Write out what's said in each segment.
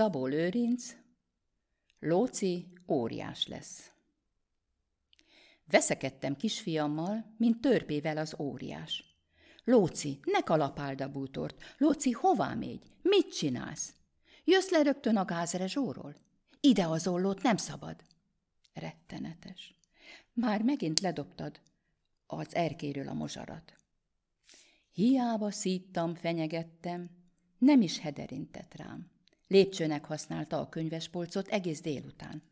Szabó Lőrinc, Lóci óriás lesz. Veszekedtem kisfiammal, mint törpével az óriás. Lóci, ne kalapáld a bútort! Lóci, hová mégy? Mit csinálsz? Jössz le rögtön a zsóról? Ide az ollót nem szabad. Rettenetes. Már megint ledobtad az erkéről a mozsarat. Hiába szíttam, fenyegettem, nem is hederintett rám. Lépcsőnek használta a könyvespolcot egész délután.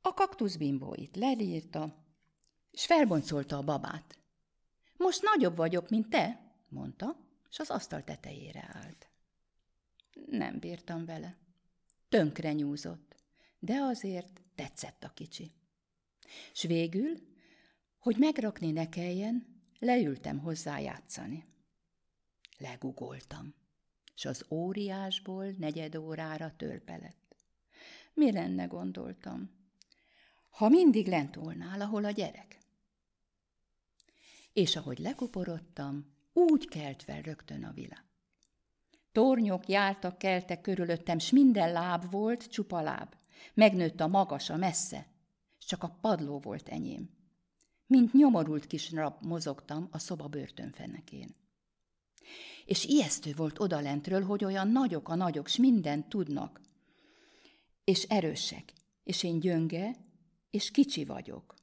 A kaktusz bimbóit lelírta, és felboncolta a babát. Most nagyobb vagyok, mint te, mondta, és az asztal tetejére állt. Nem bírtam vele. Tönkre nyúzott, de azért tetszett a kicsi. S végül, hogy megrakni ne kelljen, leültem hozzá játszani. Legugoltam és az óriásból negyed órára törpe lett. Mi lenne, gondoltam, ha mindig lent volnál, ahol a gyerek? És ahogy lekuporodtam, úgy kelt fel rögtön a világ. Tornyok jártak keltek körülöttem, s minden láb volt, csupa láb. Megnőtt a magas a messze, s csak a padló volt enyém. Mint nyomorult kis rab mozogtam a szoba börtönfenekén és ijesztő volt odalentről, hogy olyan nagyok a nagyok, s mindent tudnak, és erősek, és én gyönge, és kicsi vagyok.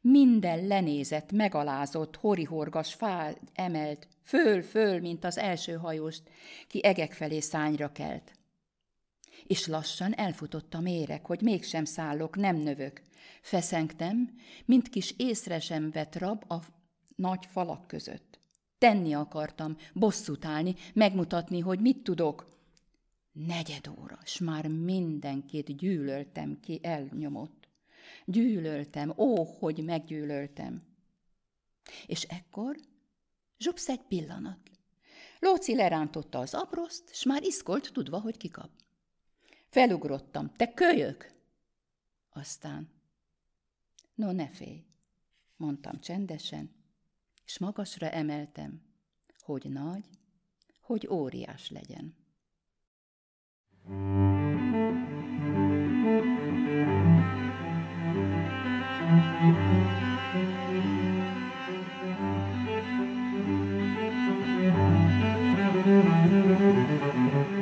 Minden lenézett, megalázott, horihorgas, fá emelt, föl, föl, mint az első hajóst, ki egek felé szányra kelt. És lassan elfutott a méreg, hogy mégsem szállok, nem növök. Feszengtem, mint kis észre sem vett rab a nagy falak között. Tenni akartam, bosszút állni, megmutatni, hogy mit tudok. Negyed óra, s már mindenkit gyűlöltem ki elnyomott. Gyűlöltem, ó, hogy meggyűlöltem. És ekkor zsupsz egy pillanat. Lóci lerántotta az abroszt, s már iszkolt, tudva, hogy kikap. Felugrottam, te kölyök! Aztán, no ne félj, mondtam csendesen, és magasra emeltem, hogy nagy, hogy óriás legyen. Thank you.